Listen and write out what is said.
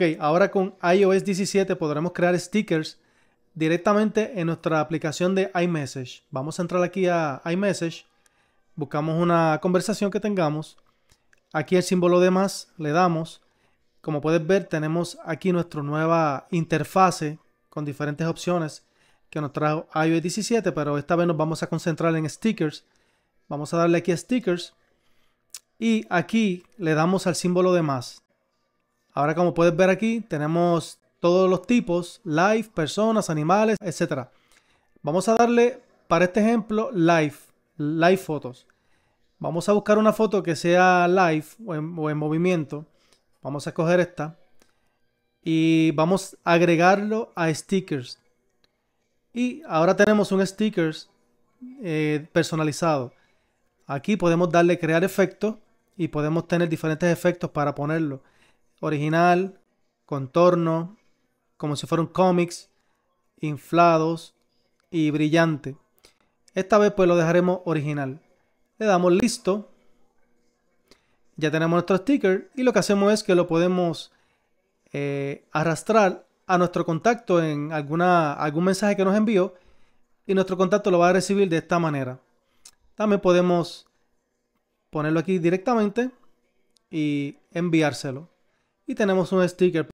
Ok, ahora con iOS 17 podremos crear stickers directamente en nuestra aplicación de iMessage. Vamos a entrar aquí a iMessage, buscamos una conversación que tengamos, aquí el símbolo de más, le damos. Como puedes ver, tenemos aquí nuestra nueva interfase con diferentes opciones que nos trajo iOS 17, pero esta vez nos vamos a concentrar en stickers. Vamos a darle aquí a stickers y aquí le damos al símbolo de más. Ahora como puedes ver aquí, tenemos todos los tipos, live, personas, animales, etc. Vamos a darle, para este ejemplo, live, live fotos. Vamos a buscar una foto que sea live o en, movimiento. Vamos a escoger esta y vamos a agregarlo a stickers. Y ahora tenemos un stickers eh, personalizado. Aquí podemos darle crear efectos y podemos tener diferentes efectos para ponerlo original, contorno, como si fueran cómics, inflados y brillante. Esta vez pues lo dejaremos original. Le damos listo. Ya tenemos nuestro sticker y lo que hacemos es que lo podemos eh, arrastrar a nuestro contacto en alguna, algún mensaje que nos envió y nuestro contacto lo va a recibir de esta manera. También podemos ponerlo aquí directamente y enviárselo y tenemos un sticker